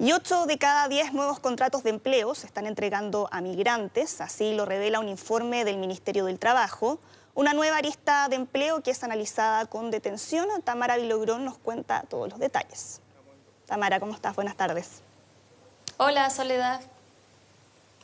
Y 8 de cada 10 nuevos contratos de empleo se están entregando a migrantes, así lo revela un informe del Ministerio del Trabajo. Una nueva arista de empleo que es analizada con detención. Tamara Vilogrón nos cuenta todos los detalles. Tamara, ¿cómo estás? Buenas tardes. Hola, Soledad.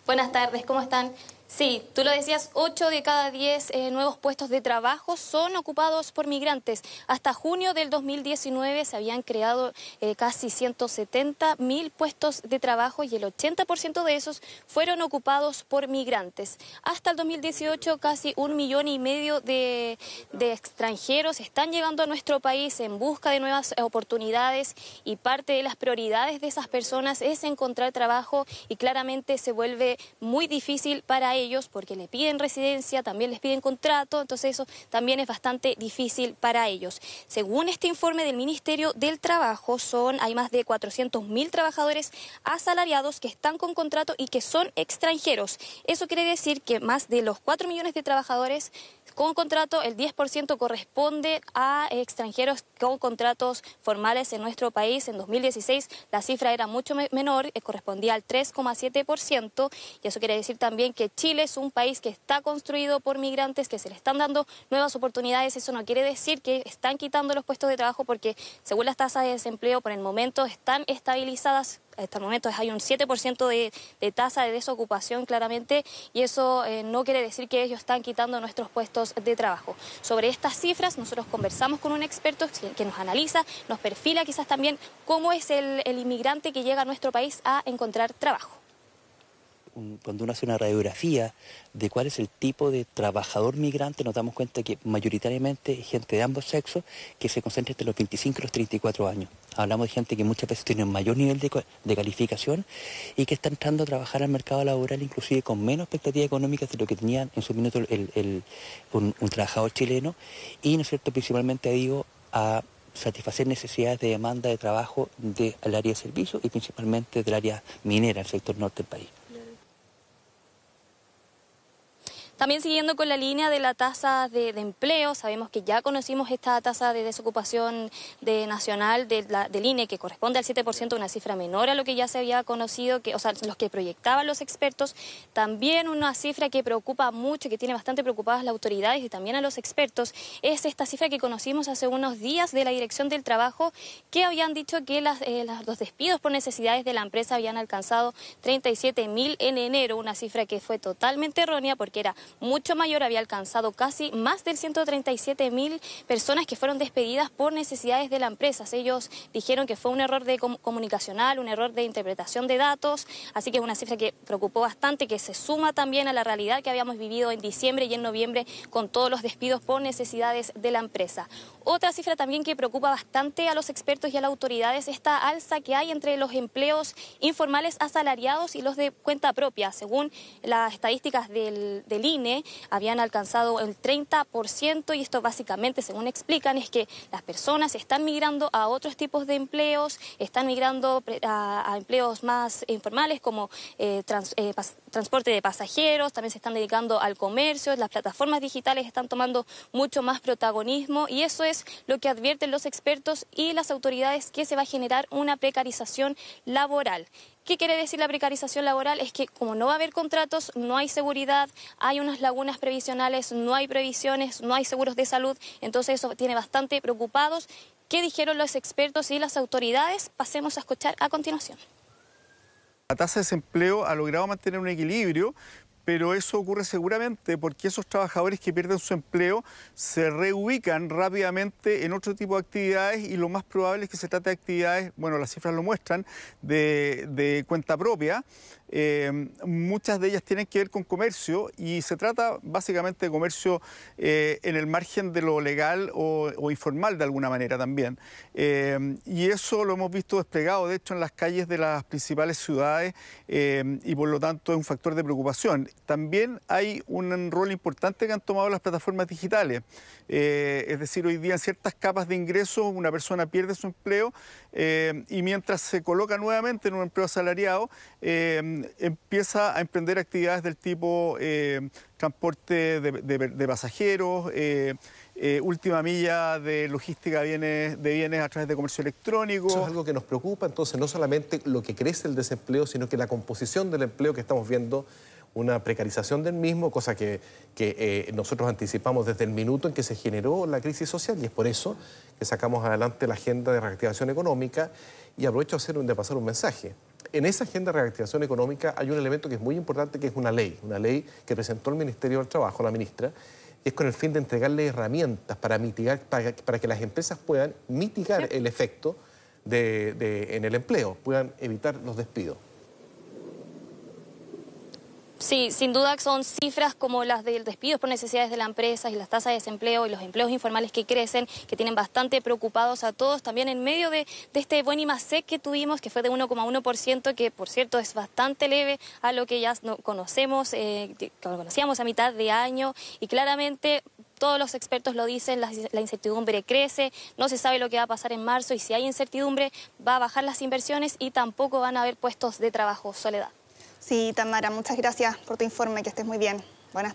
Buenas tardes, ¿cómo están? Sí, tú lo decías, 8 de cada 10 eh, nuevos puestos de trabajo son ocupados por migrantes. Hasta junio del 2019 se habían creado eh, casi 170 mil puestos de trabajo y el 80% de esos fueron ocupados por migrantes. Hasta el 2018 casi un millón y medio de, extranjeros están llegando a nuestro país en busca de nuevas oportunidades y parte de las prioridades de esas personas es encontrar trabajo y claramente se vuelve muy difícil para ellos ellos porque le piden residencia, también les piden contrato, entonces eso también es bastante difícil para ellos. Según este informe del Ministerio del Trabajo, son hay más de 400.000 trabajadores asalariados que están con contrato y que son extranjeros. Eso quiere decir que más de los 4 millones de trabajadores con contrato, el 10% corresponde a extranjeros con contratos formales en nuestro país. En 2016 la cifra era mucho menor, eh, correspondía al 3,7%. Y eso quiere decir también que Chile es un país que está construido por migrantes, que se le están dando nuevas oportunidades. Eso no quiere decir que están quitando los puestos de trabajo porque según las tasas de desempleo por el momento están estabilizadas hasta el momento hay un 7% de, tasa de desocupación claramente y eso eh, no quiere decir que ellos están quitando nuestros puestos de trabajo. Sobre estas cifras nosotros conversamos con un experto que nos analiza, nos perfila quizás también cómo es el inmigrante que llega a nuestro país a encontrar trabajo cuando uno hace una radiografía de cuál es el tipo de trabajador migrante, nos damos cuenta que mayoritariamente es gente de ambos sexos que se concentra entre los 25 y los 34 años. Hablamos de gente que muchas veces tiene un mayor nivel de, calificación y que está entrando a trabajar al mercado laboral inclusive con menos expectativas económicas de lo que tenían en su minuto el, un, trabajador chileno y, ¿no cierto?, principalmente digo a satisfacer necesidades de demanda de trabajo del área de servicios y principalmente del área minera, el sector norte del país. También siguiendo con la línea de la tasa de, empleo, sabemos que ya conocimos esta tasa de desocupación nacional de la, del INE, que corresponde al 7%, una cifra menor a lo que ya se había conocido, que, o sea, los que proyectaban los expertos. También una cifra que preocupa mucho, que tiene bastante preocupadas las autoridades y también a los expertos, es esta cifra que conocimos hace unos días de la Dirección del Trabajo, que habían dicho que eh, los despidos por necesidades de la empresa habían alcanzado 37.000 en enero, una cifra que fue totalmente errónea porque era mucho mayor había alcanzado casi más del 137 mil personas que fueron despedidas por necesidades de la empresa. Ellos dijeron que fue un error de comunicacional, un error de interpretación de datos, así que es una cifra que preocupó bastante, que se suma también a la realidad que habíamos vivido en diciembre y en noviembre con todos los despidos por necesidades de la empresa. Otra cifra también que preocupa bastante a los expertos y a las autoridades es esta alza que hay entre los empleos informales asalariados y los de cuenta propia. Según las estadísticas del, del INE, habían alcanzado el 30% y esto básicamente, según explican, es que las personas están migrando a otros tipos de empleos, están migrando a, empleos más informales como eh, eh, transporte de pasajeros, también se están dedicando al comercio, las plataformas digitales están tomando mucho más protagonismo y eso es lo que advierten los expertos y las autoridades que se va a generar una precarización laboral. ¿Qué quiere decir la precarización laboral? Es que como no va a haber contratos, no hay seguridad, hay unas lagunas previsionales, no hay previsiones, no hay seguros de salud, entonces eso tiene bastante preocupados. ¿Qué dijeron los expertos y las autoridades? Pasemos a escuchar a continuación. La tasa de desempleo ha logrado mantener un equilibrio, pero eso ocurre seguramente porque esos trabajadores que pierden su empleo se reubican rápidamente en otro tipo de actividades y lo más probable es que se trate de actividades, bueno, las cifras lo muestran, de, cuenta propia, eh, muchas de ellas tienen que ver con comercio y se trata básicamente de comercio eh, en el margen de lo legal o, informal de alguna manera también. Eh, y eso lo hemos visto desplegado, de hecho, en las calles de las principales ciudades y por lo tanto es un factor de preocupación. También hay un rol importante que han tomado las plataformas digitales. es decir, hoy día en ciertas capas de ingresos una persona pierde su empleo y mientras se coloca nuevamente en un empleo asalariado, empieza a emprender actividades del tipo eh, transporte de, pasajeros, eh, eh, última milla de logística de bienes, de bienes a través de comercio electrónico. Eso es algo que nos preocupa, entonces, no solamente lo que crece el desempleo, sino que la composición del empleo que estamos viendo, una precarización del mismo, cosa que, nosotros anticipamos desde el minuto en que se generó la crisis social, y es por eso que sacamos adelante la agenda de reactivación económica y aprovecho hacer, de pasar un mensaje en esa agenda de reactivación económica hay un elemento que es muy importante, que es una ley, una ley que presentó el Ministerio del Trabajo, la ministra, es con el fin de entregarle herramientas para mitigar, para, que las empresas puedan mitigar el efecto en el empleo, puedan evitar los despidos. Sí, sin duda son cifras como las del despidos por necesidades de la empresa y las tasas de desempleo y los empleos informales que crecen, que tienen bastante preocupados a todos. También en medio de, este buen IMASEC que tuvimos, que fue de 1,1%, que por cierto es bastante leve a lo que ya conocemos, eh, conocíamos a mitad de año y claramente todos los expertos lo dicen, la, incertidumbre crece, no se sabe lo que va a pasar en marzo y si hay incertidumbre va a bajar las inversiones y tampoco van a haber puestos de trabajo, Soledad. Sí, Tamara, muchas gracias por tu informe, que estés muy bien. Buenas tardes.